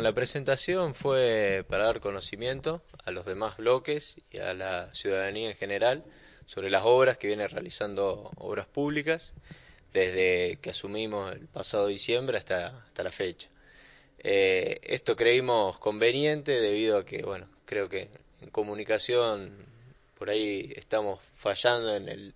La presentación fue para dar conocimiento a los demás bloques y a la ciudadanía en general sobre las obras que viene realizando obras públicas desde que asumimos el pasado diciembre hasta, hasta la fecha. Eh, esto creímos conveniente debido a que, bueno, creo que en comunicación por ahí estamos fallando en el,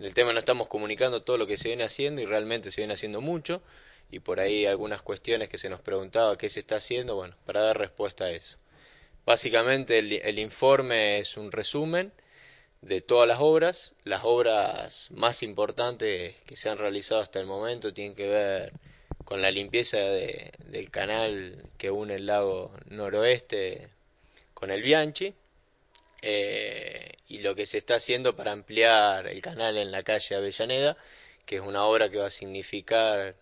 en el tema, no estamos comunicando todo lo que se viene haciendo y realmente se viene haciendo mucho y por ahí algunas cuestiones que se nos preguntaba qué se está haciendo, bueno, para dar respuesta a eso. Básicamente el, informe es un resumen de todas las obras. Las obras más importantes que se han realizado hasta el momento tienen que ver con la limpieza del canal que une el lago noroeste con el Bianchi eh, y lo que se está haciendo para ampliar el canal en la calle Avellaneda, que es una obra que va a significar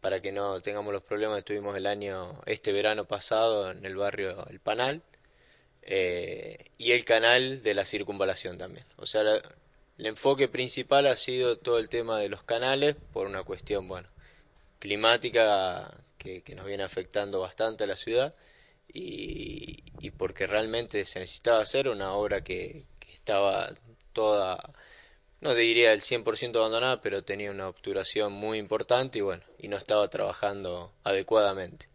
para que no tengamos los problemas que tuvimos el año, este verano pasado en el barrio El Panal, eh, y el canal de la circunvalación también. O sea, el enfoque principal ha sido todo el tema de los canales por una cuestión, bueno, climática que, nos viene afectando bastante a la ciudad y, porque realmente se necesitaba hacer una obra que, que estaba toda no diría el 100% abandonada, pero tenía una obturación muy importante y bueno, y no estaba trabajando adecuadamente.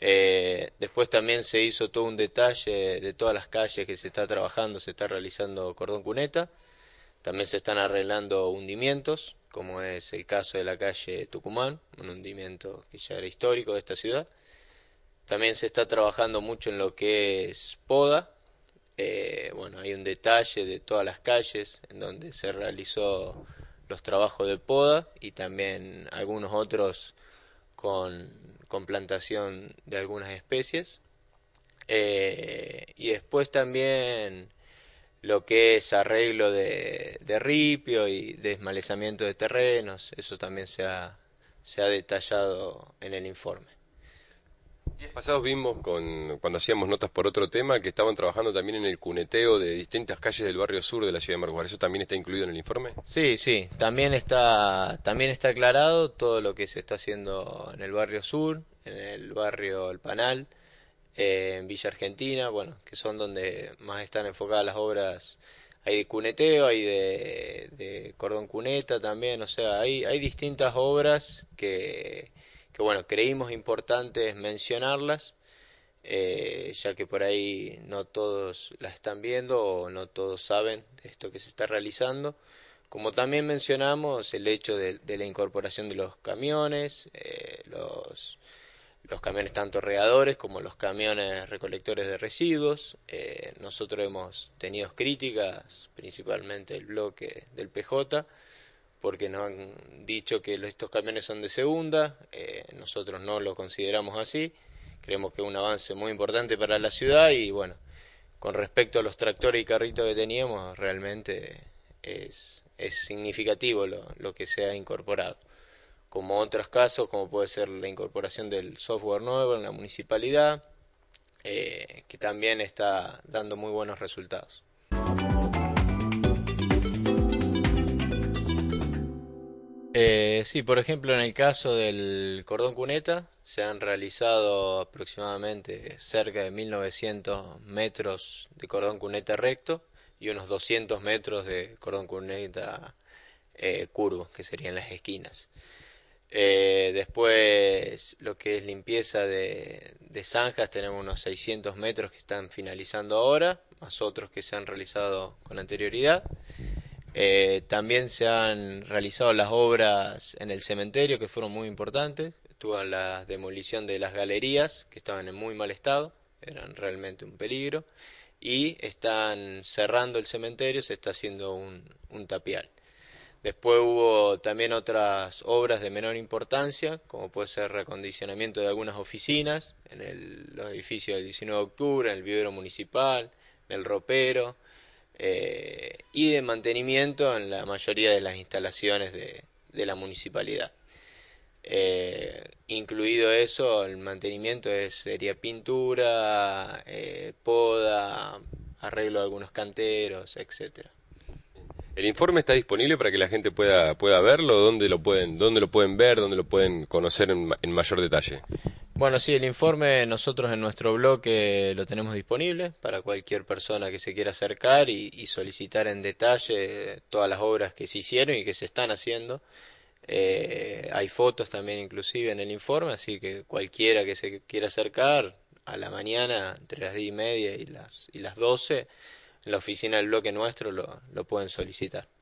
Eh, después también se hizo todo un detalle de todas las calles que se está trabajando, se está realizando cordón cuneta, también se están arreglando hundimientos, como es el caso de la calle Tucumán, un hundimiento que ya era histórico de esta ciudad. También se está trabajando mucho en lo que es poda, eh, bueno, hay un detalle de todas las calles en donde se realizó los trabajos de poda y también algunos otros con, plantación de algunas especies. Eh, y después también lo que es arreglo de, ripio y desmalezamiento de terrenos, eso también se ha detallado en el informe. Días pasados vimos con, cuando hacíamos notas por otro tema que estaban trabajando también en el cuneteo de distintas calles del barrio sur de la ciudad de Marguar. ¿Eso también está incluido en el informe? Sí, sí, también está, también está aclarado todo lo que se está haciendo en el barrio sur, en el barrio El Panal, eh, en Villa Argentina, bueno, que son donde más están enfocadas las obras. Hay de cuneteo, hay de, de cordón cuneta también, o sea, hay, hay distintas obras que que bueno, creímos importante mencionarlas, eh, ya que por ahí no todos las están viendo o no todos saben de esto que se está realizando. Como también mencionamos el hecho de, la incorporación de los camiones, eh, los, camiones tanto regadores como los camiones recolectores de residuos. Eh, nosotros hemos tenido críticas, principalmente el bloque del PJ, porque nos han dicho que estos camiones son de segunda, eh, nosotros no lo consideramos así, creemos que es un avance muy importante para la ciudad y bueno, con respecto a los tractores y carritos que teníamos, realmente es, significativo lo, que se ha incorporado. Como otros casos, como puede ser la incorporación del software nuevo en la municipalidad, eh, que también está dando muy buenos resultados. Eh, sí, por ejemplo, en el caso del cordón cuneta, se han realizado aproximadamente cerca de 1900 metros de cordón cuneta recto y unos 200 metros de cordón cuneta eh, curvo, que serían las esquinas. Eh, después, lo que es limpieza de, de, zanjas, tenemos unos 600 metros que están finalizando ahora, más otros que se han realizado con anterioridad. Eh, también se han realizado las obras en el cementerio que fueron muy importantes. Estuvo la demolición de las galerías que estaban en muy mal estado, eran realmente un peligro. Y están cerrando el cementerio, se está haciendo un, tapial. Después hubo también otras obras de menor importancia, como puede ser recondicionamiento de algunas oficinas en el, los edificios del 19 de octubre, en el vivero municipal, en el ropero, eh, y de mantenimiento en la mayoría de las instalaciones de, la municipalidad. Eh, incluido eso, el mantenimiento sería pintura, eh, poda, arreglo de algunos canteros, etcétera. El informe está disponible para que la gente pueda, pueda verlo, dónde lo pueden, dónde lo pueden ver, dónde lo pueden conocer en mayor detalle. Bueno, sí, el informe nosotros en nuestro bloque lo tenemos disponible para cualquier persona que se quiera acercar y, solicitar en detalle todas las obras que se hicieron y que se están haciendo. Eh, hay fotos también inclusive en el informe, así que cualquiera que se quiera acercar a la mañana entre las 10 y media y las, y las 12, en la oficina del bloque nuestro lo pueden solicitar.